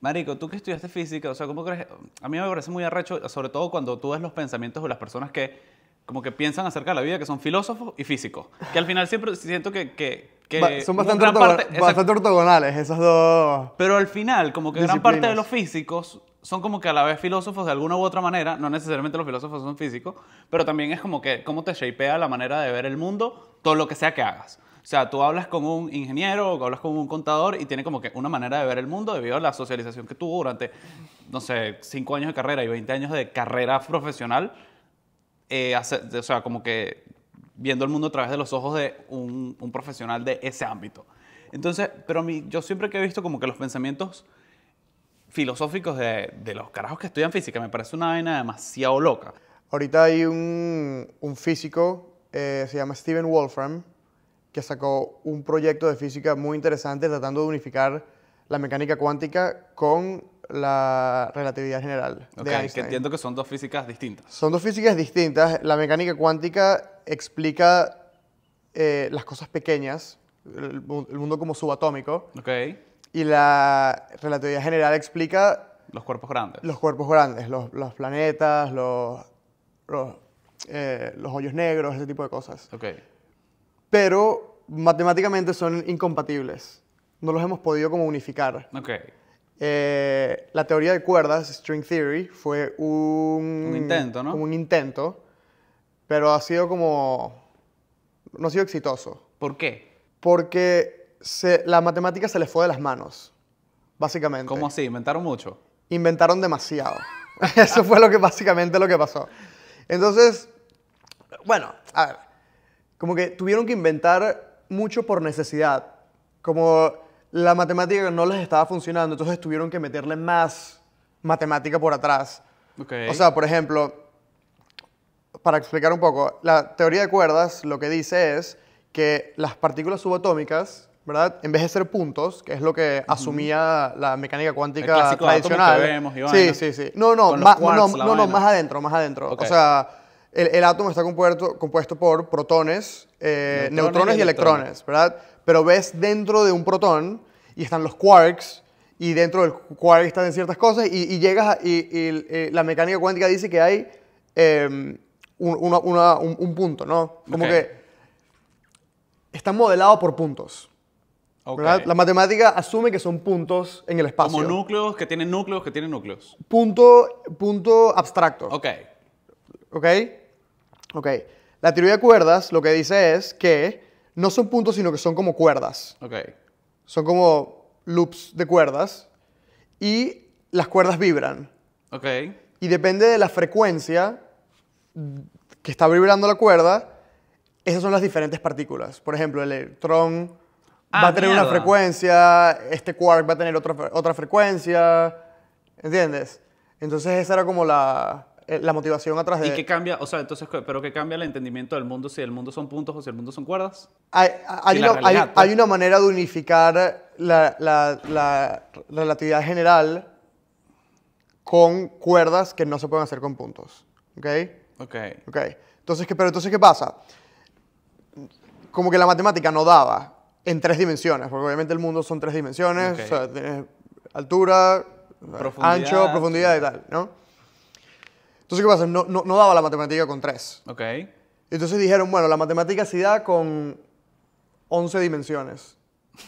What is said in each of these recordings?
Marico, tú que estudiaste física, o sea, ¿cómo crees? A mí me parece muy arrecho, sobre todo cuando tú ves los pensamientos de las personas que como que piensan acerca de la vida, que son filósofos y físicos. Que al final siempre siento que... que, son bastante, ortogonales esos dos. Pero al final, como que gran parte de los físicos son como que a la vez filósofos de alguna u otra manera, no necesariamente los filósofos son físicos, pero también es como que cómo te shapea la manera de ver el mundo, todo lo que sea que hagas. O sea, tú hablas con un ingeniero o hablas con un contador y tiene como que una manera de ver el mundo debido a la socialización que tuvo durante, no sé, 5 años de carrera y 20 años de carrera profesional. Eh, o sea, como que viendo el mundo a través de los ojos de un, profesional de ese ámbito. Entonces, pero yo siempre que he visto como que los pensamientos filosóficos de, los carajos que estudian física, me parece una vaina demasiado loca. Ahorita hay un, físico, eh, se llama Steven Wolfram, que sacó un proyecto de física muy interesante tratando de unificar la mecánica cuántica con la relatividad general. de Einstein. que entiendo que son dos físicas distintas. Son dos físicas distintas. La mecánica cuántica explica eh, las cosas pequeñas, el, mundo como subatómico. Ok. Y la relatividad general explica... Los cuerpos grandes. Los cuerpos grandes, los, planetas, los, los, eh, los, hoyos negros, ese tipo de cosas. Ok. Pero matemáticamente son incompatibles. No los hemos podido como unificar. Eh, la teoría de cuerdas, string theory, fue un, un intento, ¿no? un intento, pero ha sido como no ha sido exitoso. ¿Por qué? Porque la matemática se les fue de las manos, básicamente. ¿Cómo así? Inventaron mucho. Inventaron demasiado. Eso fue lo que básicamente lo que pasó. Entonces, bueno, a ver, como que tuvieron que inventar mucho por necesidad. Como la matemática no les estaba funcionando, entonces tuvieron que meterle más matemática por atrás. O sea, por ejemplo, para explicar un poco, la teoría de cuerdas lo que dice es que las partículas subatómicas, ¿verdad? En vez de ser puntos, que es lo que asumía la mecánica cuántica tradicional. vemos, sí, sí, sí. No, no, más, adentro, más adentro. O sea, el, átomo está compuesto, compuesto por protones, eh, neutrones, y, electrones, ¿verdad? Pero ves dentro de un protón y están los quarks, y dentro del quark están ciertas cosas, y, llegas y, eh, la mecánica cuántica dice que hay em, un, punto, ¿no? Como que está modelado por puntos. La matemática asume que son puntos en el espacio. Como núcleos que tienen núcleos que tienen núcleos. Punto, punto abstracto. Ok. ¿Ok? Ok. La teoría de cuerdas lo que dice es que no son puntos, sino que son como cuerdas. Ok. Son como loops de cuerdas y las cuerdas vibran. Ok. Y depende de la frecuencia que está vibrando la cuerda, esas son las diferentes partículas. Por ejemplo, el electrón ah, va a tener una frecuencia, este quark va a tener otra, otra frecuencia, ¿entiendes? Entonces esa era como la... Eh, la motivación atrás de... ¿Y qué cambia? O sea, entonces, ¿pero qué cambia el entendimiento del mundo si el mundo son puntos o si el mundo son cuerdas? Hay, hay, una, pues. hay, una, manera de unificar la, la, la, relatividad general con cuerdas que no se pueden hacer con puntos. ¿Ok? Ok. Ok. Entonces, ¿qué, pero entonces, ¿qué pasa? Como que la matemática no daba en tres dimensiones, porque obviamente el mundo son tres dimensiones, o sea, tienes altura, ancho, profundidad y tal, ¿no? Entonces, ¿qué pasa? No, no, no daba la matemática con 3. Ok. Entonces dijeron, bueno, la matemática sí da con 11 dimensiones.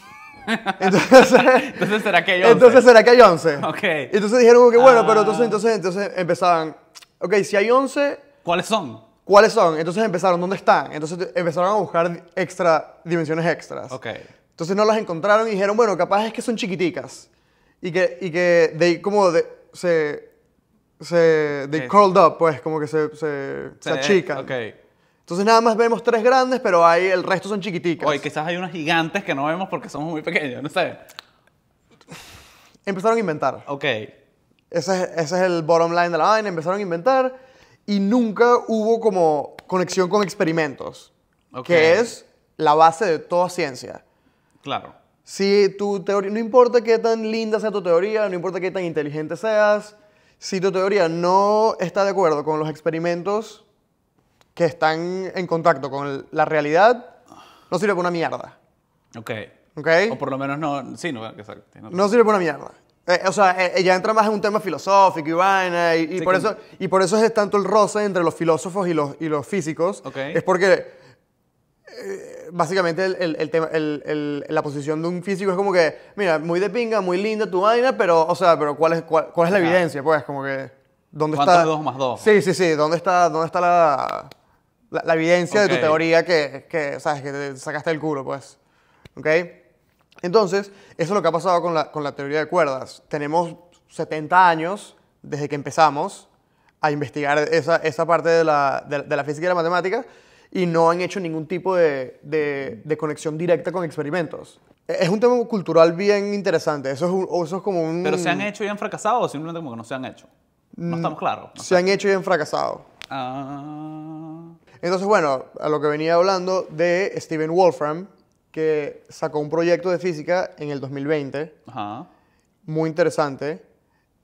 Entonces, entonces, será que hay 11. Entonces será que hay 11. Ok. Entonces dijeron bueno, pero entonces, ah. entonces, entonces empezaban, ok, si hay 11... ¿Cuáles son? ¿Cuáles son? Entonces empezaron, ¿dónde están? Entonces empezaron a buscar extra, dimensiones extras. Ok. Entonces no las encontraron y dijeron, bueno, capaz es que son chiquiticas. Y que, y que de como de, se se. They curled up, pues, como que se, se, achican. Entonces nada más vemos tres grandes, pero hay, el resto son chiquiticas. Oye, quizás hay unas gigantes que no vemos porque somos muy pequeños, no sé. Empezaron a inventar. Ok. Ese es, ese es el bottom line de la vaina. Empezaron a inventar y nunca hubo como conexión con experimentos, que es la base de toda ciencia. Claro. Si tu teoría, no importa qué tan linda sea tu teoría, no importa qué tan inteligente seas, si tu teoría no está de acuerdo con los experimentos que están en contacto con la realidad, no sirve para una mierda. Ok. ¿Ok? O por lo menos no. Sí, no, No, sirve para una mierda. Eh, o sea, ella eh, eh, entra más en un tema filosófico y vaina, y, por, eso, y por eso es tanto el roce entre los filósofos y los, y los físicos. Ok. Es porque eh, básicamente la posición de un físico es como que, mira, muy de pinga, muy linda tu vaina, pero, o sea, pero ¿cuál es, cuál, es la evidencia? Pues como que... ¿dónde está? más Sí, sí, sí. ¿Dónde está, dónde está la, evidencia de tu teoría que, que, ¿sabes? que te sacaste el culo, pues? ¿Ok? Entonces, eso es lo que ha pasado con la, teoría de cuerdas. Tenemos 70 años desde que empezamos a investigar esa, parte de la, de la física y la matemática y no han hecho ningún tipo de, de, conexión directa con experimentos. E, es un tema cultural bien interesante. Eso es, eso es como un... ¿Pero se han hecho y han fracasado o simplemente como que no se han hecho? No estamos claros. Mm, se han hecho y han fracasado. Ah. Entonces, bueno, a lo que venía hablando de Steven Wolfram, que sacó un proyecto de física en el 2020, muy interesante,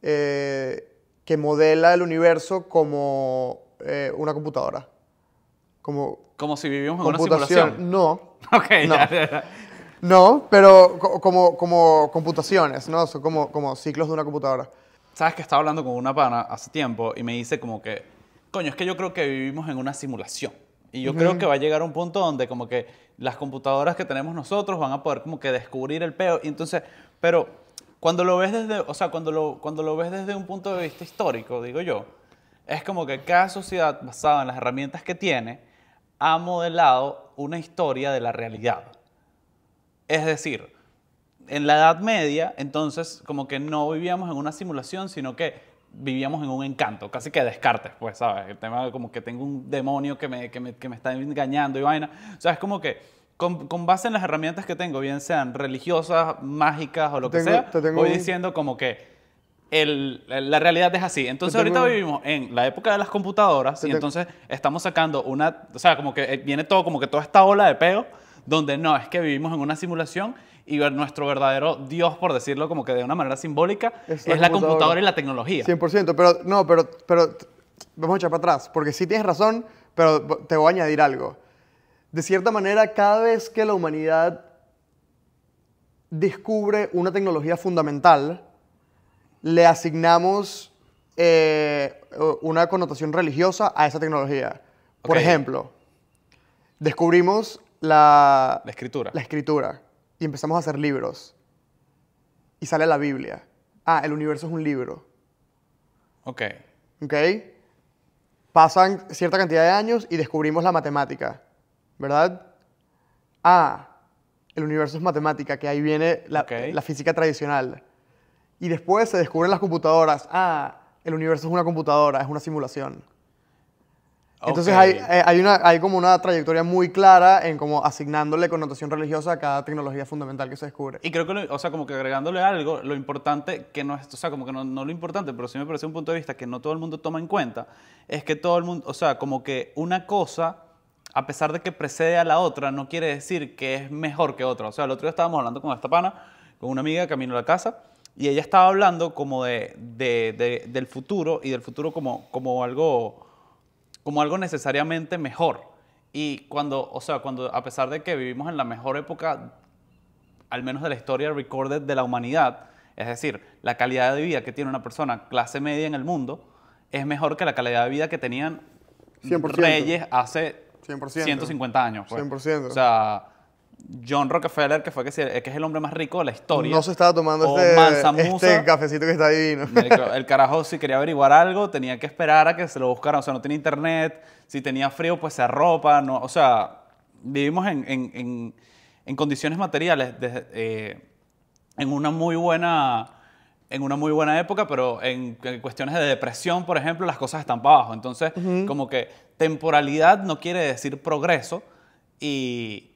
eh, que modela el universo como eh, una computadora como... Como si vivimos en una simulación. No. ok, no. No, pero como, como computaciones, ¿no? como, como ciclos de una computadora. Sabes que estaba hablando con una pana hace tiempo y me dice como que, coño, es que yo creo que vivimos en una simulación. Y yo creo que va a llegar un punto donde como que las computadoras que tenemos nosotros van a poder como que descubrir el peo. Y entonces, pero cuando lo ves desde, o sea, cuando lo, cuando lo ves desde un punto de vista histórico, digo yo, es como que cada sociedad basada en las herramientas que tiene, ha modelado una historia de la realidad. Es decir, en la Edad Media, entonces, como que no vivíamos en una simulación, sino que vivíamos en un encanto, casi que Descartes, pues, ¿sabes? El tema de como que tengo un demonio que me, está engañando y vaina. O sea, es como que con, base en las herramientas que tengo, bien sean religiosas, mágicas o lo que sea, voy diciendo como que la realidad es así. Entonces ahorita vivimos en la época de las computadoras y entonces estamos sacando una, o sea, como que eh, viene todo, como que toda esta ola de peo, donde no, es que vivimos en una simulación y nuestro verdadero Dios, por decirlo como que de una manera simbólica, es la, computadora. y la tecnología. 100%, pero no, pero, pero vamos a echar para atrás, porque sí tienes razón, pero te voy a añadir algo. De cierta manera, cada vez que la humanidad descubre una tecnología fundamental, le asignamos eh, una connotación religiosa a esa tecnología. Por ejemplo, descubrimos la, escritura. La escritura. Y empezamos a hacer libros. Y sale la Biblia. Ah, el universo es un libro. Ok. Pasan cierta cantidad de años y descubrimos la matemática. ¿Verdad? Ah, el universo es matemática, que ahí viene la física tradicional. Y después se descubren las computadoras. Ah, el universo es una computadora, es una simulación. Entonces eh, hay, como una trayectoria muy clara en como asignándole connotación religiosa a cada tecnología fundamental que se descubre. Y creo que, o sea, como que agregándole algo, lo importante, que no es, o sea, como que no, no, lo importante, pero sí me parece un punto de vista que no todo el mundo toma en cuenta, es que todo el mundo, o sea, como que una cosa, a pesar de que precede a la otra, no quiere decir que es mejor que otra. O sea, el otro día estábamos hablando con esta pana, con una amiga camino a la casa, y ella estaba hablando como de, del futuro y del futuro como, como, algo, como algo necesariamente mejor. Y cuando, o sea, cuando a pesar de que vivimos en la mejor época, al menos de la historia recorded de la humanidad, es decir, la calidad de vida que tiene una persona clase media en el mundo es mejor que la calidad de vida que tenían reyes hace 150 años. 100%. Pues. O sea, John Rockefeller, que fue que, que es el hombre más rico de la historia. No se estaba tomando este, este, cafecito que está divino. El, carajo, si quería averiguar algo, tenía que esperar a que se lo buscaran. O sea, no tiene internet. Si tenía frío, pues se arropa. No, o sea, vivimos en, en, en, condiciones materiales eh, en una muy buena en una muy buena época, pero en, cuestiones de depresión, por ejemplo, las cosas están para abajo. Entonces, como que temporalidad no quiere decir progreso y,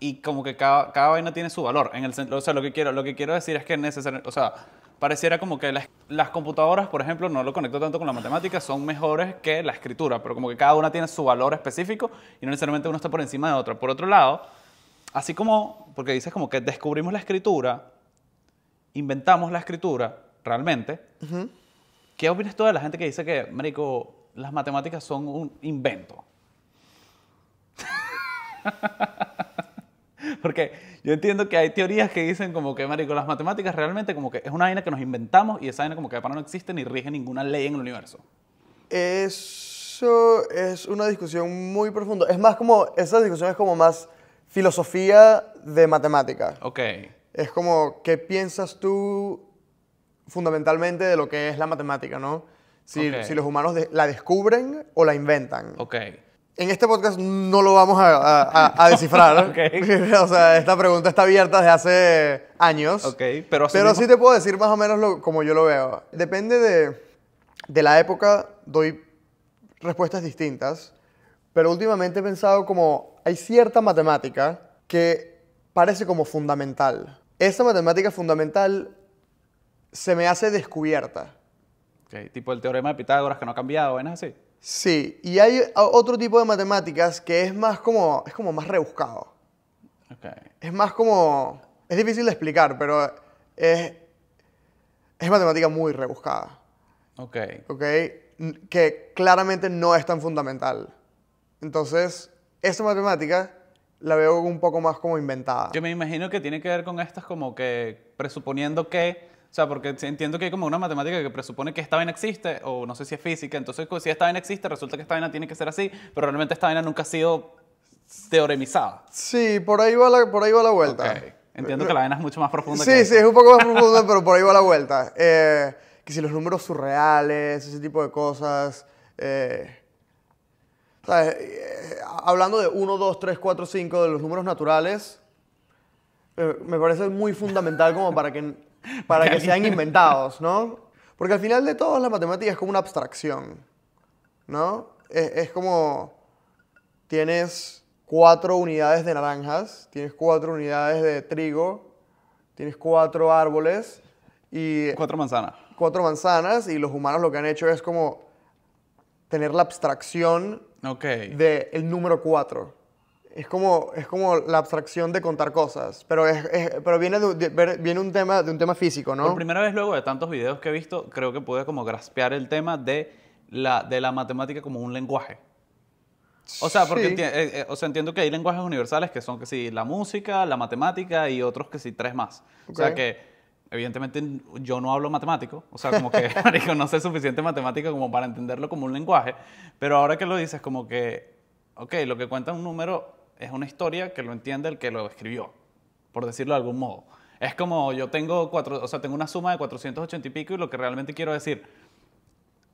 y como que cada, cada vaina tiene su valor. En el, o sea, lo que quiero, lo que quiero decir es que necesario o sea, pareciera como que las, las, computadoras, por ejemplo, no lo conecto tanto con la matemática, son mejores que la escritura, pero como que cada una tiene su valor específico y no necesariamente uno está por encima de otro. Por otro lado, así como, porque dices como que descubrimos la escritura, inventamos la escritura, realmente, ¿qué opinas tú de la gente que dice que, marico, las matemáticas son un invento? Porque yo entiendo que hay teorías que dicen como que, marico, las matemáticas realmente como que es una vaina que nos inventamos y esa vaina como que para no existe ni rige ninguna ley en el universo. Eso es una discusión muy profunda. Es más como, esa discusión es como más filosofía de matemática. Ok. Es como, ¿qué piensas tú fundamentalmente de lo que es la matemática, no? Si, los humanos la descubren o la inventan. Ok en este podcast no lo vamos a, a, descifrar. O sea, esta pregunta está abierta desde hace años. ok pero, pero sí te puedo decir más o menos lo, como yo lo veo. Depende de, de, la época, doy respuestas distintas, pero últimamente he pensado como hay cierta matemática que parece como fundamental. Esa matemática fundamental se me hace descubierta. tipo el teorema de Pitágoras que no ha cambiado, es así? Sí, y hay ah, otro tipo de matemáticas que es más como, es como más rebuscado. Es más como, es difícil de explicar, pero es, matemática muy rebuscada. Ok. Ok, que claramente no es tan fundamental. Entonces, esta matemática la veo un poco más como inventada. Yo me imagino que tiene que ver con estas como que presuponiendo que o sea, porque entiendo que hay como una matemática que presupone que esta vaina existe, o no sé si es física, entonces pues, si esta vaina existe, resulta que esta vaina tiene que ser así, pero realmente esta vaina nunca ha sido teoremizada. Sí, por ahí va la, por ahí va la vuelta. Entiendo que la vaina es mucho más profunda. Sí, que sí, es un poco más profunda, pero por ahí va la vuelta. Eh, que si los números surreales, ese tipo de cosas. Eh, eh, hablando de 1, 2, 3, 4, 5, de los números naturales, me parece muy fundamental como para que para que sean inventados, ¿no? Porque al final de todo la matemática es como una abstracción, ¿no? Es, como tienes cuatro unidades de naranjas, tienes cuatro unidades de trigo, tienes cuatro árboles y... Cuatro manzanas. Cuatro manzanas y los humanos lo que han hecho es como tener la abstracción okay. del número cuatro es como, es como la abstracción de contar cosas, pero, es, pero viene, de, viene un tema, de un tema físico, ¿no? Por primera vez luego de tantos videos que he visto, creo que pude como graspear el tema de la, de la matemática como un lenguaje. O sea, porque eh, eh, o sea, entiendo que hay lenguajes universales que son que sí, la música, la matemática y otros que sí, tres más. O sea que, evidentemente, yo no hablo matemático. O sea, como que, no sé suficiente matemática como para entenderlo como un lenguaje. Pero ahora que lo dices, como que, ok, lo que cuenta un número es una historia que lo entiende el que lo escribió, por decirlo de algún modo. Es como yo tengo, cuatro, o sea, tengo una suma de 480 y pico y lo que realmente quiero decir,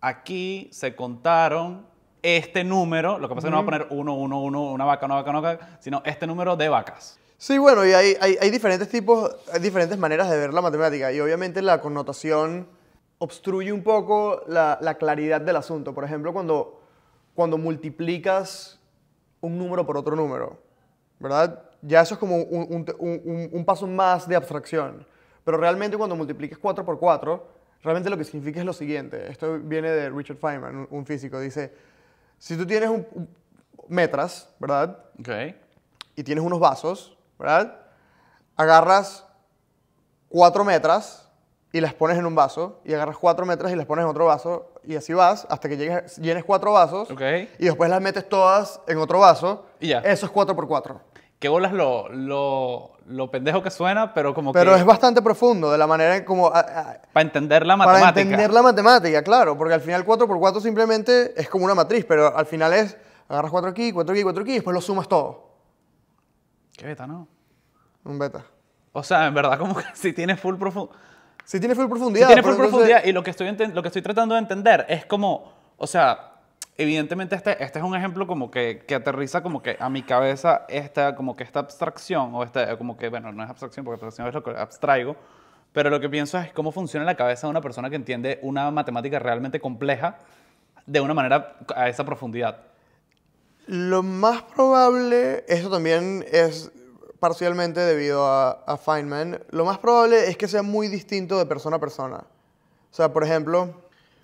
aquí se contaron este número, lo que pasa es que no va a poner uno, uno, uno, una vaca, una vaca, una vaca, sino este número de vacas. Sí, bueno, y hay, diferentes tipos, hay diferentes maneras de ver la matemática y obviamente la connotación obstruye un poco la, claridad del asunto. Por ejemplo, cuando, cuando multiplicas un número por otro número, ¿verdad? Ya eso es como un, paso más de abstracción. Pero realmente cuando multipliques 4 por 4, realmente lo que significa es lo siguiente. Esto viene de Richard Feynman, un físico. Dice, si tú tienes un, metras, ¿verdad? Ok. Y tienes unos vasos, ¿verdad? Agarras 4 metras, y las pones en un vaso y agarras cuatro metras y las pones en otro vaso y así vas hasta que llegues, llenes cuatro vasos y después las metes todas en otro vaso. Y ya. Eso es 4x4. Qué bolas lo, lo, lo pendejo que suena, pero como pero que... Pero es bastante profundo, de la manera como... Ah, ah, para entender la matemática. Para entender la matemática, claro, porque al final 4x4 simplemente es como una matriz, pero al final es agarras 4 aquí, 4 aquí, 4 aquí y después lo sumas todo. Qué beta, ¿no? Un beta. O sea, en verdad como que si tienes full profundo... Sí tiene full profundidad. tiene full profundidad y lo que, estoy lo que estoy tratando de entender es como, o sea, evidentemente este, este es un ejemplo como que, que, aterriza como que a mi cabeza esta, como que esta abstracción, o esta, como que, bueno, no es abstracción porque abstracción es lo que abstraigo, pero lo que pienso es cómo funciona la cabeza de una persona que entiende una matemática realmente compleja de una manera a esa profundidad. Lo más probable, eso también es parcialmente debido a, Feynman, lo más probable es que sea muy distinto de persona a persona. O sea, por ejemplo,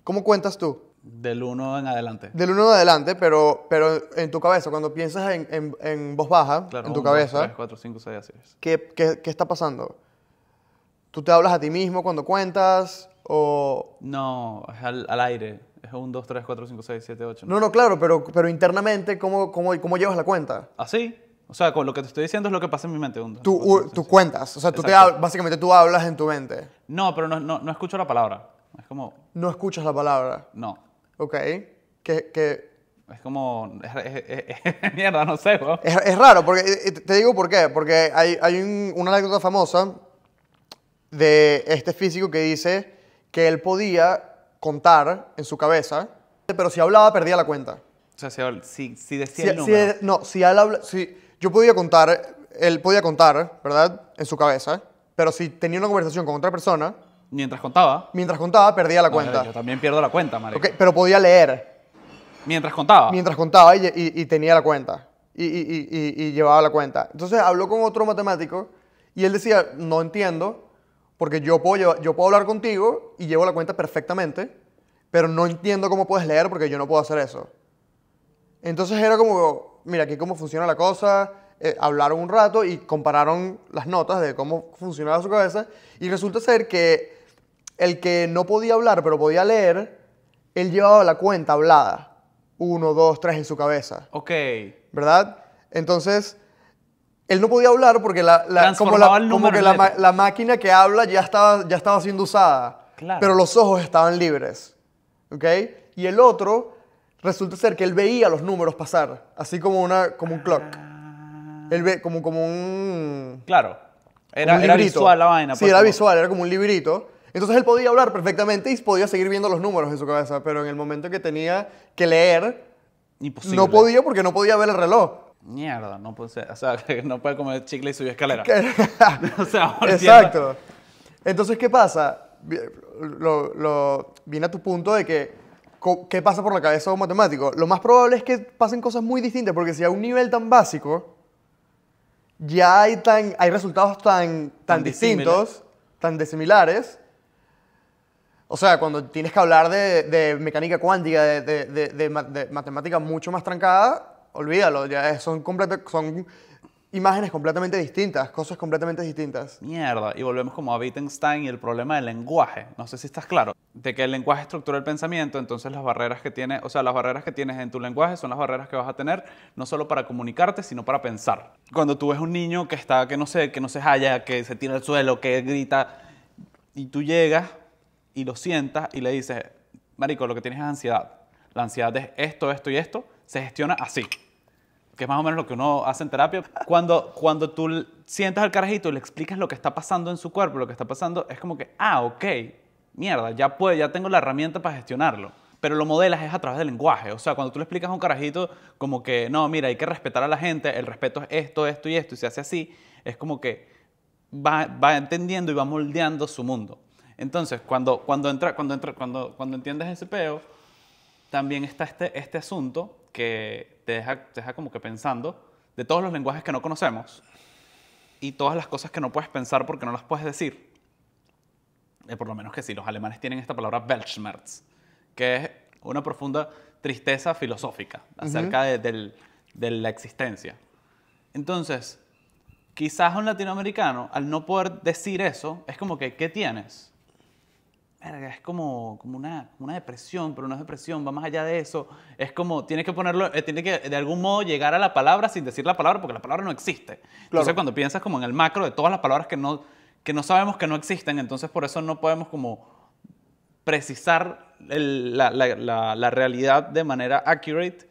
¿cómo cuentas tú? Del 1 en adelante. Del 1 en adelante, pero, en tu cabeza, cuando piensas en, voz baja, en tu 1, cabeza. 3, 4, 5, 6, así es. ¿qué, está pasando? ¿Tú te hablas a ti mismo cuando cuentas? No, es al, aire. Es un 2, 3, 4, 5, 6, 7, 8. No, no, claro, pero, internamente, ¿cómo, cómo llevas la cuenta? Así. O sea, con lo que te estoy diciendo es lo que pasa en mi mente. tú, cuentas, o sea, tú básicamente tú hablas en tu mente. No, pero no, no, escucho la palabra. Es como... No escuchas la palabra. No. Ok. Que, que es como. Es, mierda, no sé, ¿no? Es, raro, porque. Te digo por qué. Porque hay, hay una anécdota famosa de este físico que dice que él podía contar en su cabeza, pero si hablaba, perdía la cuenta. O sea, si, si, decía no, si él habla. Si, yo podía contar, él podía contar, ¿verdad? En su cabeza, pero si tenía una conversación con otra persona... Mientras contaba. Mientras contaba, perdía la ah, cuenta. yo también pierdo la cuenta, pero podía leer. Mientras contaba. Mientras contaba y, tenía la cuenta. Y, llevaba la cuenta. Entonces habló con otro matemático y él decía, no entiendo, porque yo puedo, yo puedo hablar contigo y llevo la cuenta perfectamente, pero no entiendo cómo puedes leer porque yo no puedo hacer eso. Entonces era como, mira aquí cómo funciona la cosa, eh, hablaron un rato y compararon las notas de cómo funcionaba su cabeza y resulta ser que el que no podía hablar pero podía leer, él llevaba la cuenta hablada. Uno, dos, tres en su cabeza. Ok. ¿Verdad? Entonces, él no podía hablar porque la, la máquina que habla ya estaba, ya estaba siendo usada. Pero los ojos estaban libres. ¿Ok? Y el otro Resulta ser que él veía los números pasar, así como, una, como un clock. Ah. Él ve como, como un... Claro. Era, visual la vaina. Sí, pues, era visual, era como un librito. Entonces él podía hablar perfectamente y podía seguir viendo los números en su cabeza, pero en el momento que tenía que leer, no podía porque no podía ver el reloj. Mierda, no puede O sea, no puede comer chicle y subir escalera. Exacto. Entonces, ¿qué pasa? Lo, viene a tu punto de que ¿qué pasa por la cabeza de un matemático? Lo más probable es que pasen cosas muy distintas, porque si a un nivel tan básico ya hay, tan, hay resultados tan, tan, distintos, tan desimilares. O sea, cuando tienes que hablar de, mecánica cuántica, de, matemática mucho más trancada, olvídalo, ya son, completo, son imágenes completamente distintas, cosas completamente distintas. Mierda, y volvemos como a Wittgenstein y el problema del lenguaje. No sé si estás claro, de que el lenguaje estructura el pensamiento, entonces las barreras que tiene, o sea, las barreras que tienes en tu lenguaje son las barreras que vas a tener no solo para comunicarte, sino para pensar. Cuando tú ves un niño que está que no sé, que no se halla, que se tira al suelo, que grita y tú llegas y lo sientas y le dices, "Marico, lo que tienes es ansiedad. La ansiedad es esto, esto y esto, se gestiona así." que es más o menos lo que uno hace en terapia, cuando, cuando tú sientas al carajito y le explicas lo que está pasando en su cuerpo, lo que está pasando, es como que, ah, ok, mierda, ya puedo, ya tengo la herramienta para gestionarlo. Pero lo modelas es a través del lenguaje. O sea, cuando tú le explicas a un carajito como que, no, mira, hay que respetar a la gente, el respeto es esto, esto y esto, y se hace así, es como que va, entendiendo y va moldeando su mundo. Entonces, cuando, cuando, entra, cuando, entra, cuando, cuando entiendes ese peo, también está este, este asunto que te deja, como que pensando de todos los lenguajes que no conocemos y todas las cosas que no puedes pensar porque no las puedes decir. Eh, por lo menos que sí, los alemanes tienen esta palabra Weltschmerz, que es una profunda tristeza filosófica acerca de la existencia. Entonces, quizás un latinoamericano, al no poder decir eso, es como que, ¿qué tienes? es como, como una, una, depresión, pero no es depresión, va más allá de eso. Es como, tienes que ponerlo, eh, tiene tienes que de algún modo llegar a la palabra sin decir la palabra porque la palabra no existe. Entonces cuando piensas como en el macro de todas las palabras que no, que no sabemos que no existen, entonces por eso no podemos como precisar la, la, la, la realidad de manera accurate,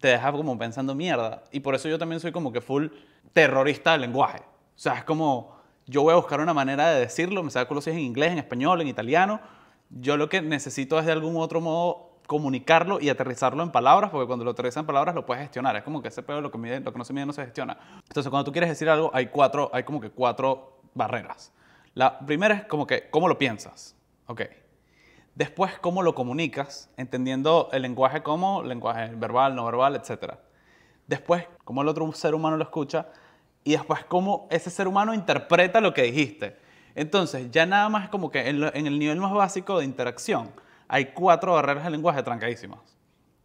te deja como pensando mierda. Y por eso yo también soy como que full terrorista del lenguaje. O sea, es como yo voy a buscar una manera de decirlo, me si es en inglés, en español, en italiano. Yo lo que necesito es de algún otro modo comunicarlo y aterrizarlo en palabras, porque cuando lo aterrizas en palabras lo puedes gestionar. Es como que ese pedo lo que, lo que no se mide no se gestiona. Entonces, cuando tú quieres decir algo, hay cuatro, hay como que cuatro barreras. La primera es como que, ¿cómo lo piensas? Ok. Después, ¿cómo lo comunicas? Entendiendo el lenguaje como lenguaje verbal, no verbal, etcétera. Después, ¿cómo el otro ser humano lo escucha? y después cómo ese ser humano interpreta lo que dijiste. Entonces, ya nada más como que en, el nivel más básico de interacción, hay cuatro barreras del lenguaje trancadísimas.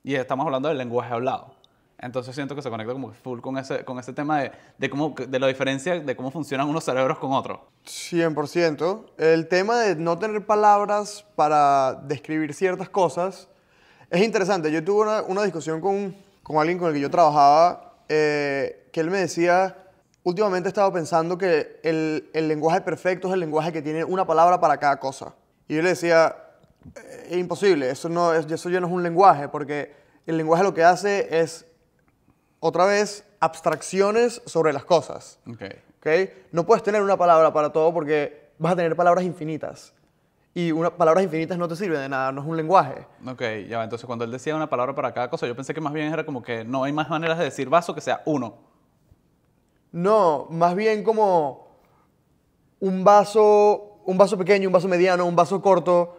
Y estamos hablando del lenguaje hablado. Entonces siento que se conecta como full con ese, con ese tema de, de, cómo, de la diferencia de cómo funcionan unos cerebros con otros. 100%. El tema de no tener palabras para describir ciertas cosas es interesante. Yo tuve una, una discusión con, con, alguien con el que yo trabajaba eh, que él me decía Últimamente he estado pensando que el, lenguaje perfecto es el lenguaje que tiene una palabra para cada cosa. Y yo le decía, eh, es imposible, eso, no, eso ya no es un lenguaje, porque el lenguaje lo que hace es, otra vez, abstracciones sobre las cosas. Okay. No puedes tener una palabra para todo porque vas a tener palabras infinitas. Y unas palabras infinitas no te sirven de nada, no es un lenguaje. Ok, ya, entonces cuando él decía una palabra para cada cosa, yo pensé que más bien era como que no hay más maneras de decir vaso que sea uno. No, más bien como un vaso, un vaso pequeño, un vaso mediano, un vaso corto.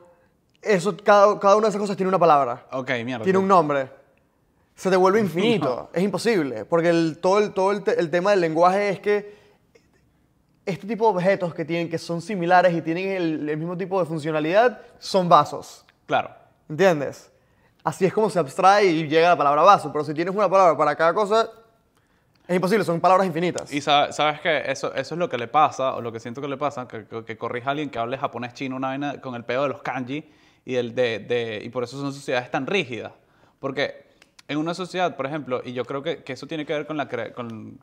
Eso, cada, una de esas cosas tiene una palabra. Ok, mierda. Tiene un nombre. Se te vuelve infinito. Es imposible. Porque todo, el, tema del lenguaje es que este tipo de objetos que tienen, que son similares y tienen el, mismo tipo de funcionalidad, son vasos. Claro. ¿Entiendes? Así es como se abstrae y llega la palabra vaso. Pero si tienes una palabra para cada cosa, es imposible, son palabras infinitas. Y sabes que eso, eso es lo que le pasa, o lo que siento que le pasa, que, que, corrija a alguien que hable japonés chino, una vaina con el pedo de los kanji, y, el de, de, y por eso son sociedades tan rígidas. Porque en una sociedad, por ejemplo, y yo creo que, que eso tiene que ver con la... Con,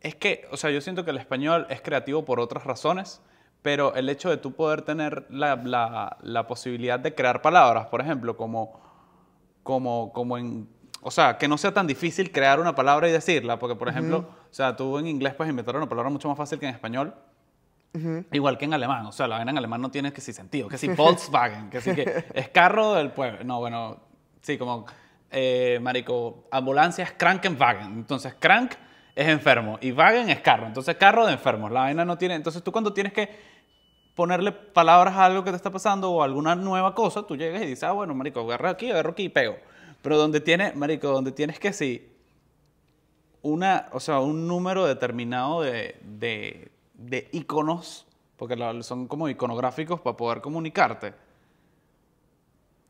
es que, o sea, yo siento que el español es creativo por otras razones, pero el hecho de tú poder tener la, la, la posibilidad de crear palabras, por ejemplo, como, como, como en o sea, que no sea tan difícil crear una palabra y decirla, porque por ejemplo, o sea, tú en inglés puedes inventar una palabra mucho más fácil que en español. Igual que en alemán, o sea, la vaina en alemán no tiene que si sentido, que si Volkswagen, que si que es carro del pueblo, no, bueno, sí, como, eh, marico, ambulancia es Krankenwagen, entonces Krank es enfermo y Wagen es carro, entonces carro de enfermos, la vaina no tiene, entonces tú cuando tienes que ponerle palabras a algo que te está pasando o alguna nueva cosa, tú llegas y dices, ah, bueno, marico, agarro aquí, agarro aquí y pego. Pero donde tiene, marico, donde tienes que sí, una, o sea, un número determinado de, de, iconos, porque son como iconográficos para poder comunicarte.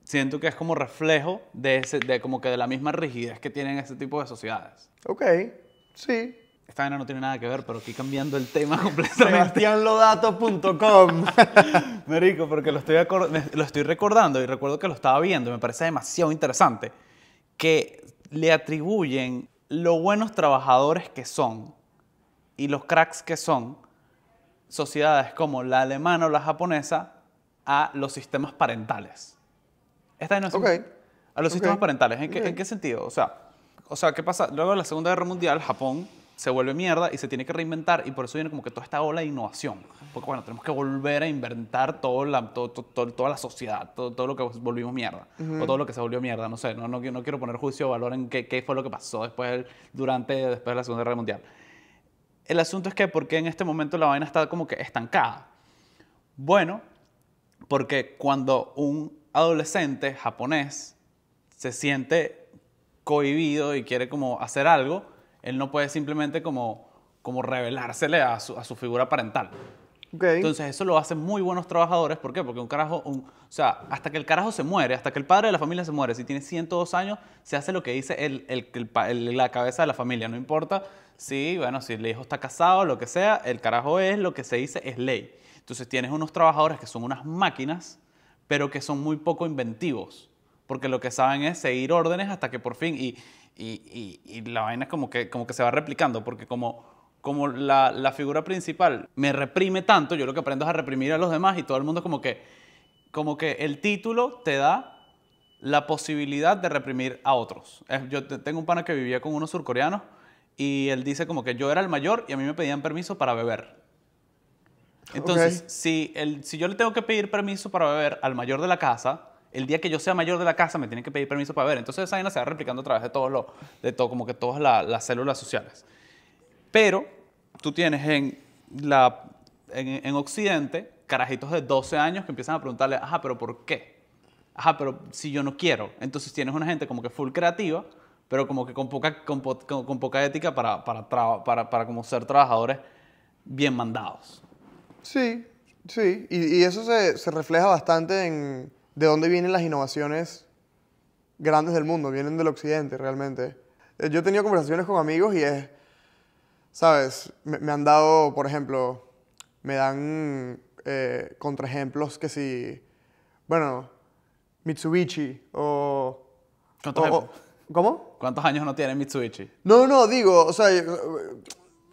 Siento que es como reflejo de ese, de como que de la misma rigidez que tienen este tipo de sociedades. Ok, sí, esta vaina no tiene nada que ver, pero aquí cambiando el tema completamente. SebastiánLodato.com. Marico, porque lo estoy, lo estoy recordando y recuerdo que lo estaba viendo, me parece demasiado interesante que le atribuyen los buenos trabajadores que son y los cracks que son sociedades como la alemana o la japonesa a los sistemas parentales. Esta no A los sistemas parentales. ¿En qué, sentido? O sea, o sea, ¿qué pasa? Luego de la Segunda Guerra Mundial, Japón se vuelve mierda y se tiene que reinventar y por eso viene como que toda esta ola de innovación. Porque bueno, tenemos que volver a inventar todo la, toda la sociedad, todo, todo, lo que volvimos mierda o todo lo que se volvió mierda, no sé, no, no, no quiero poner juicio o valor en qué, qué, fue lo que pasó después, durante, después de la Segunda Guerra Mundial. El asunto es que por qué en este momento la vaina está como que estancada. Bueno, porque cuando un adolescente japonés se siente cohibido y quiere como hacer algo, él no puede simplemente como, como revelársele a su, a su figura parental. Okay. Entonces eso lo hacen muy buenos trabajadores. ¿Por qué? Porque un carajo, o sea, hasta que el carajo se muere, hasta que el padre de la familia se muere, si tiene 102 años, se hace lo que dice el, el, el, la cabeza de la familia. No importa si, bueno, si el hijo está casado, lo que sea, el carajo es, lo que se dice es ley. Entonces tienes unos trabajadores que son unas máquinas, pero que son muy poco inventivos. Porque lo que saben es seguir órdenes hasta que por fin, y, y, la vaina como que, como que se va replicando, porque como, como la, figura principal me reprime tanto, yo lo que aprendo es a reprimir a los demás y todo el mundo como que, como que el título te da la posibilidad de reprimir a otros. Yo tengo un pana que vivía con unos surcoreanos y él dice como que yo era el mayor y a mí me pedían permiso para beber. Entonces, si, el, si yo le tengo que pedir permiso para beber al mayor de la casa, el día que yo sea mayor de la casa me tienen que pedir permiso para ver. Entonces esa vaina se va replicando a través de todos los, de todo, como que todas las células sociales. Pero tú tienes en, la, en, Occidente carajitos de 12 años que empiezan a preguntarle, ajá, pero ¿por qué? Ajá, pero si yo no quiero. Entonces tienes una gente como que full creativa, pero como que con poca, con, poca ética para, para, para, como ser trabajadores bien mandados. Sí, sí. Y, eso se refleja bastante en de dónde vienen las innovaciones grandes del mundo, vienen del occidente realmente. Eh, yo he tenido conversaciones con amigos y es, sabes, me, han dado, por ejemplo, me dan eh, contraejemplos que si, bueno, Mitsubishi o... ¿Cuántos ¿Cómo? ¿Cuántos años no tiene Mitsubishi? No, no, digo, o sea, eh,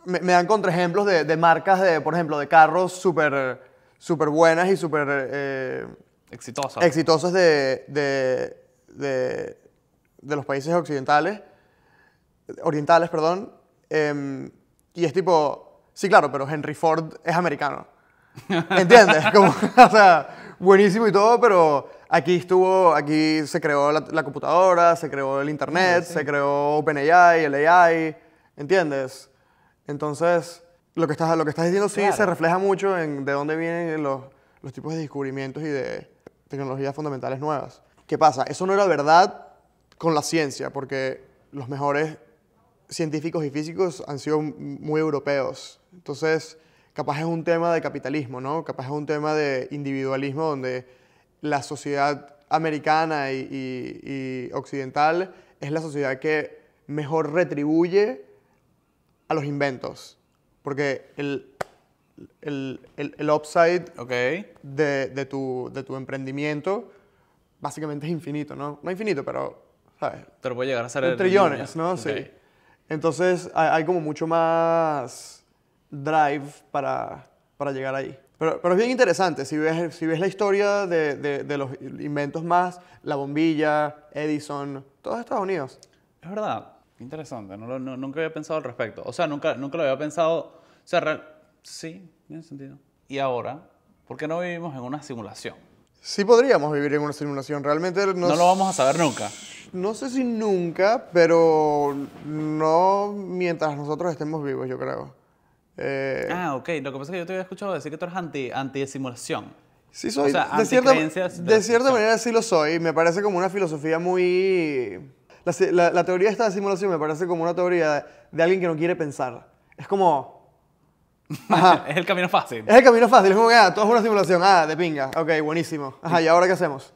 me, dan contraejemplos de, de marcas de, por ejemplo, de carros súper super buenas y súper exitosos exitosos de, de, de, los países occidentales, orientales, perdón. Em, y es tipo, sí, claro, pero Henry Ford es americano. ¿Entiendes? Como, o sea, buenísimo y todo, pero aquí estuvo, aquí se creó la, computadora, se creó el Internet, se creó OpenAI, el AI, ¿entiendes? Entonces, lo que estás, lo que estás diciendo sí se refleja mucho en de dónde vienen los, los tipos de descubrimientos y de, tecnologías fundamentales nuevas. ¿Qué pasa? Eso no era verdad con la ciencia, porque los mejores científicos y físicos han sido muy europeos. Entonces, capaz es un tema de capitalismo, ¿no? Capaz es un tema de individualismo donde la sociedad americana y, y occidental es la sociedad que mejor retribuye a los inventos. Porque el, el, el, upside de, de, tu, de tu emprendimiento básicamente es infinito, ¿no? No infinito, pero, ¿sabes? Pero puede llegar a ser... de trillones, ¿no? Sí. Entonces hay, hay, como mucho más drive para, para llegar ahí. Pero, pero, es bien interesante, si ves, si ves la historia de, de, los inventos más, la bombilla, Edison, todos Estados Unidos. Es verdad, interesante, no, no, nunca había pensado al respecto. O sea, nunca, nunca lo había pensado... O sea, Sí, tiene sentido. Y ahora, ¿por qué no vivimos en una simulación? Sí podríamos vivir en una simulación, realmente no... No lo vamos a saber nunca. No sé si nunca, pero no mientras nosotros estemos vivos, yo creo. Eh, ah, ok. Lo que pasa es que yo te había escuchado decir que tú eres anti, anti simulación. Sí, soy. de, cierta, de, cierta manera sí lo soy. Me parece como una filosofía muy... La, la, la teoría esta de simulación me parece como una teoría de alguien que no quiere pensar. Es como, es el camino fácil. Es el camino fácil. Es como que, ah, todo es una simulación. Ah, de pinga. Ok, buenísimo. Ajá, ¿y ahora qué hacemos?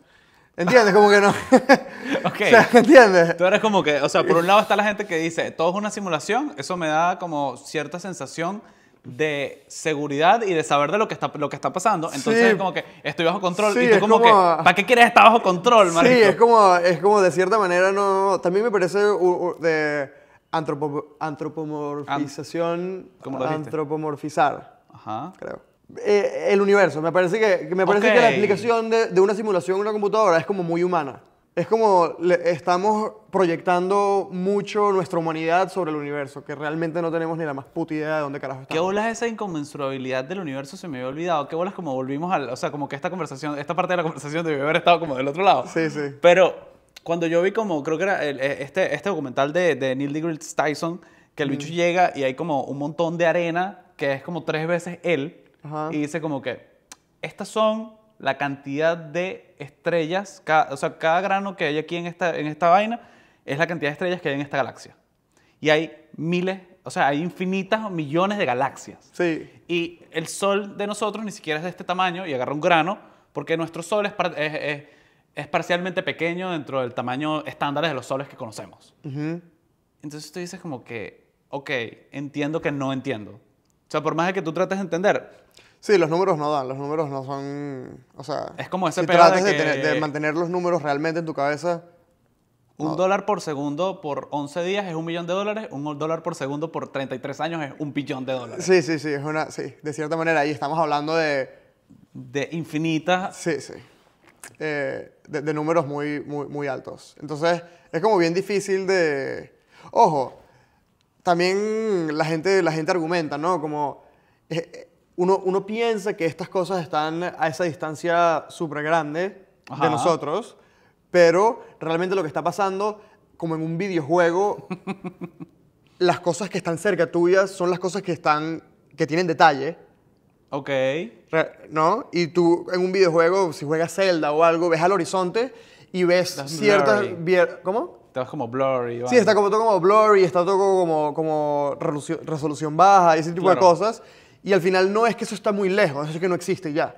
¿Entiendes? Como que no. ok. ¿entiendes? Tú eres como que, o sea, por un lado está la gente que dice, todo es una simulación. Eso me da como cierta sensación de seguridad y de saber de lo que está, lo que está pasando. Entonces es como que estoy bajo control. y tú como, que, ¿para qué quieres estar bajo control, Sí, es como, es como de cierta manera no... También me parece de antropomorfización, ¿Cómo antropomorfizar, Ajá. creo. Eh, el universo, me parece que, me parece que la explicación de, una simulación en una computadora es como muy humana. Es como estamos proyectando mucho nuestra humanidad sobre el universo, que realmente no tenemos ni la más puta idea de dónde carajo está ¿Qué bolas esa inconmensurabilidad del universo? Se me había olvidado. ¿Qué bolas como volvimos al... O sea, como que esta conversación, esta parte de la conversación debió haber estado como del otro lado. Sí, sí. Pero cuando yo vi como, creo que era eh, este, este documental de, de Neil deGrasse Tyson, que el bicho llega y hay como un montón de arena que es como tres veces él y dice como que estas son la cantidad de estrellas, o sea, cada grano que hay aquí en esta, en esta vaina es la cantidad de estrellas que hay en esta galaxia. Y hay miles, o sea, hay infinitas millones de galaxias. Sí. Y el Sol de nosotros ni siquiera es de este tamaño y agarra un grano porque nuestro Sol es, es es parcialmente pequeño dentro del tamaño estándar de los soles que conocemos. Entonces tú dices como que, ok, entiendo que no entiendo. O sea, por más de que tú trates de entender. Sí, los números no dan, los números no son, o sea... Es como ese si de, de mantener los números realmente en tu cabeza, un dólar por segundo por 11 días es un millón de dólares, un dólar por segundo por 33 años es un billón de dólares. Sí, sí, sí, es una, sí, de cierta manera, ahí estamos hablando de... De infinitas... Sí, sí. Eh, de, números muy, muy, altos. Entonces, es como bien difícil de... Ojo, también la gente, la gente argumenta, ¿no? Como eh, eh, uno, uno, piensa que estas cosas están a esa distancia súper grande de nosotros, pero realmente lo que está pasando, como en un videojuego, las cosas que están cerca tuyas son las cosas que, están, que tienen detalle Ok. ¿No? Y tú en un videojuego, si juegas Zelda o algo, ves al horizonte y ves ciertas... ¿Cómo? Estás como blurry. Sí, está como, todo como blurry, está todo como, como resolución baja y ese tipo de cosas. Y al final no es que eso está muy lejos, es que no existe ya.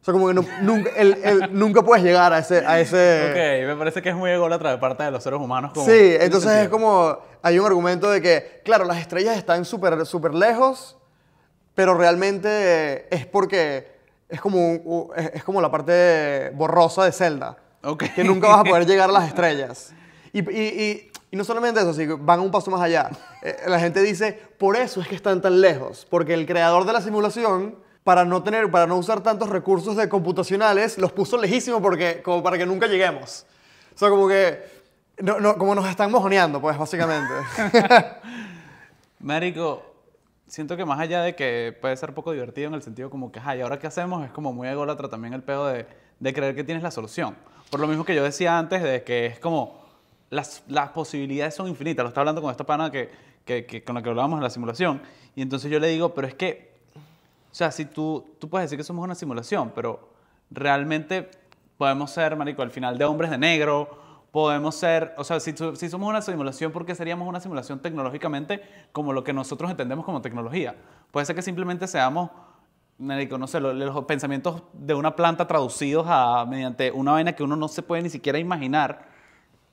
O sea, como que nunca, nunca puedes llegar a ese, a ese... Ok, me parece que es muy ególatra de parte de los seres humanos. Sí, entonces es como... Hay un argumento de que, claro, las estrellas están súper super lejos pero realmente eh, es porque es como, es como la parte borrosa de Zelda, que nunca vas a poder llegar a las estrellas. Y, y, y, no solamente eso, van un paso más allá. Eh, la gente dice, por eso es que están tan lejos, porque el creador de la simulación para no tener, para no usar tantos recursos de computacionales, los puso lejísimos porque, como para que nunca lleguemos. O sea, como que, no, no, como nos están mojoneando, pues, básicamente. Marico, siento que más allá de que puede ser poco divertido en el sentido como que, ay, ahora qué hacemos, es como muy ególatra también el pedo de, de creer que tienes la solución. Por lo mismo que yo decía antes, de que es como las, las posibilidades son infinitas. Lo estaba hablando con esta pana que, que, con la que hablábamos en la simulación. Y entonces yo le digo, pero es que, o sea, si tú, tú puedes decir que somos una simulación, pero realmente podemos ser, marico, al final de hombres de negro podemos ser, o sea, si, somos una simulación, ¿por qué seríamos una simulación tecnológicamente como lo que nosotros entendemos como tecnología? Puede ser que simplemente seamos, no sé, los, pensamientos de una planta traducidos a, mediante una vaina que uno no se puede ni siquiera imaginar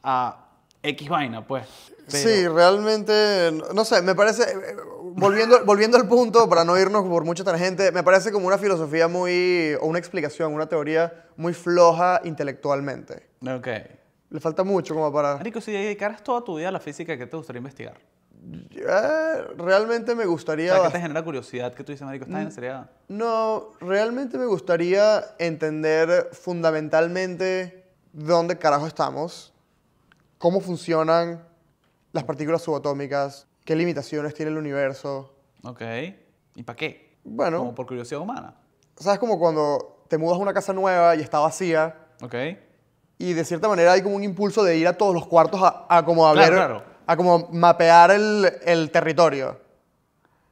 a X vaina, pues. Sí, realmente, no sé, me parece, eh, volviendo, volviendo al punto, para no irnos por mucha tangente, me parece como una filosofía muy, o una explicación, una teoría muy floja intelectualmente. Ok. Le falta mucho como para... Rico, si dedicaras toda tu vida a la física, ¿qué te gustaría investigar? Eh, realmente me gustaría... O ¿Qué te genera curiosidad? ¿Qué tú dices, Marico? ¿Estás en seriedad? No, realmente me gustaría entender fundamentalmente dónde carajo estamos, cómo funcionan las partículas subatómicas, qué limitaciones tiene el universo. Ok. ¿Y para qué? Bueno. Como por curiosidad humana. ¿Sabes como cuando te mudas a una casa nueva y está vacía? Ok y de cierta manera hay como un impulso de ir a todos los cuartos a, como a ver, a como mapear el, el, territorio.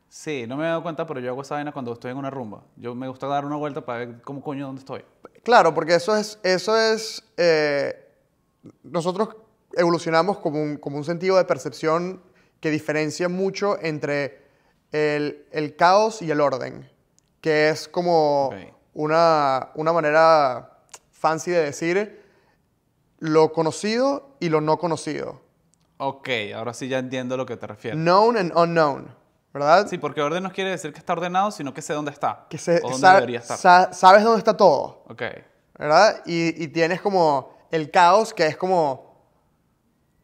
Sí, no me he dado cuenta, pero yo hago esa vaina cuando estoy en una rumba. Yo me gusta dar una vuelta para ver cómo coño dónde estoy. Claro, porque eso es, eso es, eh, nosotros evolucionamos como un, como un sentido de percepción que diferencia mucho entre el, el caos y el orden, que es como una, una manera fancy de decir lo conocido y lo no conocido. Ok, ahora sí ya entiendo lo que te refieres. Known and unknown, ¿verdad? Sí, porque orden no quiere decir que está ordenado, sino que sé dónde está. Que sé, dónde debería estar. sabes dónde está todo. Ok. ¿Verdad? Y, tienes como el caos, que es como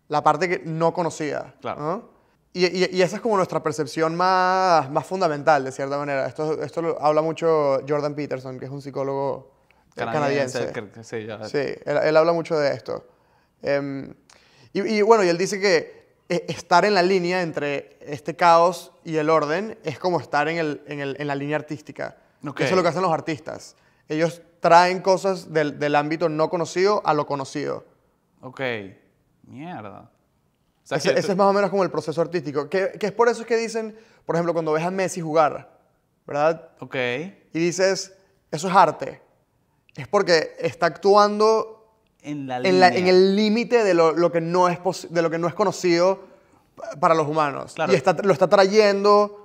la parte que no conocida. Claro. Y, esa es como nuestra percepción más, más fundamental, de cierta manera. Esto, esto lo habla mucho Jordan Peterson, que es un psicólogo canadiense. Sí, sí él, habla mucho de esto. Em, y, bueno, y él dice que e, estar en la línea entre este caos y el orden es como estar en, el, en, el, en la línea artística. Eso es lo que hacen los artistas. Ellos traen cosas del, del ámbito no conocido a lo conocido. Ok. Mierda. ese, es más o menos como el proceso artístico. Que, que es por eso que dicen, por ejemplo, cuando ves a Messi jugar, ¿verdad? Ok. Y dices, eso es arte es porque está actuando en, el límite de lo, que no es de lo que no es conocido para los humanos. Y lo está trayendo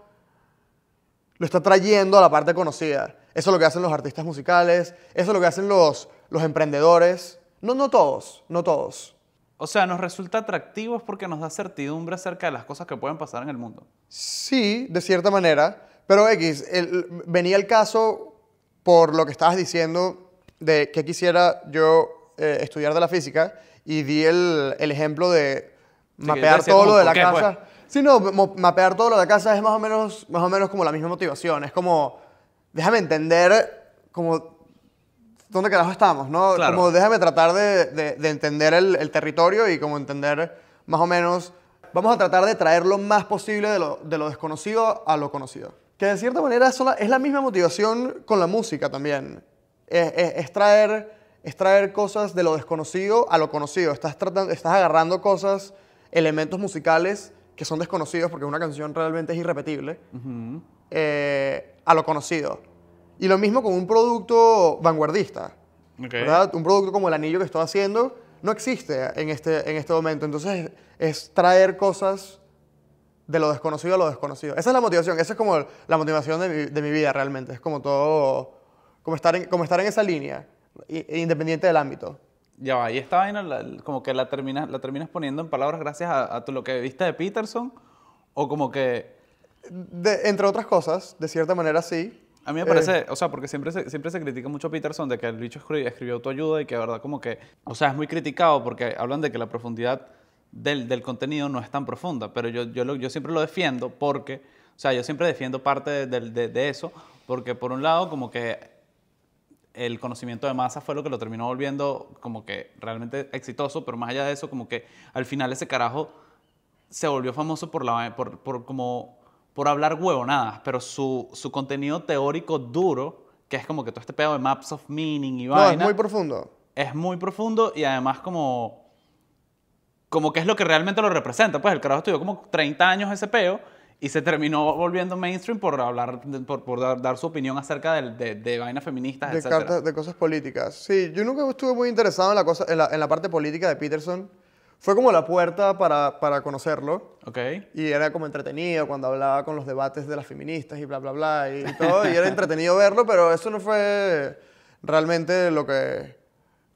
lo está trayendo a la parte conocida. Eso es lo que hacen los artistas musicales, eso es lo que hacen los, los emprendedores. No, no todos, no todos. O sea, nos resulta atractivo porque nos da certidumbre acerca de las cosas que pueden pasar en el mundo. Sí, de cierta manera. Pero X, venía el caso por lo que estabas diciendo de qué quisiera yo eh, estudiar de la física y di el, ejemplo de mapear todo lo de la casa. Si no, mapear todo lo de la casa es más o, menos, más o menos como la misma motivación. Es como, déjame entender como dónde carajo estamos, ¿no? Como déjame tratar de, entender el, territorio y como entender más o menos... Vamos a tratar de traer lo más posible de lo, de lo desconocido a lo conocido. Que de cierta manera es la misma motivación con la música también es, traer, cosas de lo desconocido a lo conocido. Estás, tratando, estás agarrando cosas, elementos musicales que son desconocidos porque una canción realmente es irrepetible, eh, a lo conocido. Y lo mismo con un producto vanguardista. ¿verdad? Un producto como el anillo que estoy haciendo no existe en este, en este momento. Entonces es traer cosas de lo desconocido a lo desconocido. Esa es la motivación, esa es como la motivación de mi, de mi vida realmente. Es como todo como estar en, como estar en esa línea, e independiente del ámbito. Ya va, y esta vaina como que la terminas, la terminas poniendo en palabras gracias a, lo que viste de Peterson, o como que... entre otras cosas, de cierta manera sí. A mí me parece, eh, o sea, porque siempre se, siempre se critica mucho a Peterson de que el bicho escribió, tu ayuda y que, de verdad, como que, o sea, es muy criticado porque hablan de que la profundidad del, del contenido no es tan profunda, pero yo, yo, yo siempre lo defiendo porque, o sea, yo siempre defiendo parte de eso, porque por un lado, como que el conocimiento de masa fue lo que lo terminó volviendo como que realmente exitoso, pero más allá de eso, como que al final ese carajo se volvió famoso por, la, por, por como, por hablar huevonadas, pero su, su, contenido teórico duro, que es como que todo este pedo de maps of meaning y vaina. No, es muy profundo. Es muy profundo y además como como que es lo que realmente lo representa. Pues el carajo estudió como 30 años ese peo y se terminó volviendo mainstream por hablar, por, dar, su opinión acerca de, de, de vainas feministas, de, de cosas políticas. Sí, yo nunca estuve muy interesado en la, cosa, en la, parte política de Peterson. Fue como la puerta para, para, conocerlo. Ok. Y era como entretenido cuando hablaba con los debates de las feministas y bla, bla, bla y, todo. era entretenido verlo, pero eso no fue realmente lo que,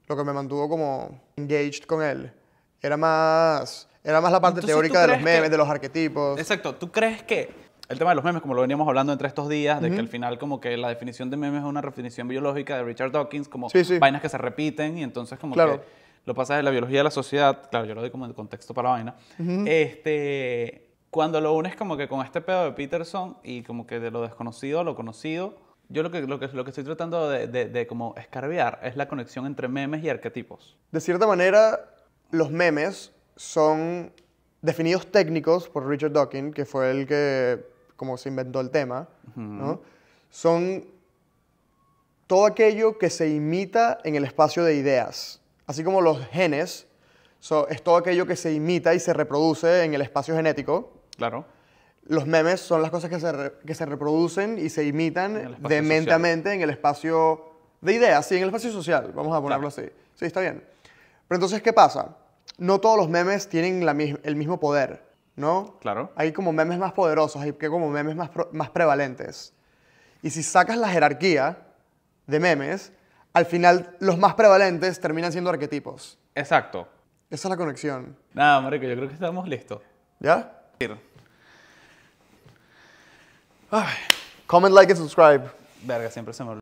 lo que me mantuvo como engaged con él. Era más era más la parte teórica de los memes, de los arquetipos. Exacto. ¿Tú crees que el tema de los memes, como lo veníamos hablando entre estos días, de que al final como que la definición de memes es una definición biológica de Richard Dawkins, como vainas que se repiten y entonces como que lo pasa de la biología a la sociedad, claro, yo lo doy como en contexto para la vaina, este, cuando lo unes como que con este pedo de Peterson y como que de lo desconocido a lo conocido, yo lo que, lo que, lo que estoy tratando de, de, como escarbear es la conexión entre memes y arquetipos. De cierta manera, los memes son definidos técnicos por Richard Dawkins, que fue el que como se inventó el tema, son todo aquello que se imita en el espacio de ideas, así como los genes, es todo aquello que se imita y se reproduce en el espacio genético. Claro. Los memes son las cosas que se, reproducen y se imitan dementamente en el espacio de ideas, sí, en el espacio social, vamos a ponerlo así. Sí, está bien. Pero entonces, ¿qué pasa? no todos los memes tienen la, el mismo poder, ¿no? Claro. Hay como memes más poderosos, hay que como memes más, más prevalentes. Y si sacas la jerarquía de memes, al final los más prevalentes terminan siendo arquetipos. Exacto. Esa es la conexión. Nada, marico, yo creo que estamos listos. ¿Ya? Comment, like y subscribe. Verga, siempre se me olvida.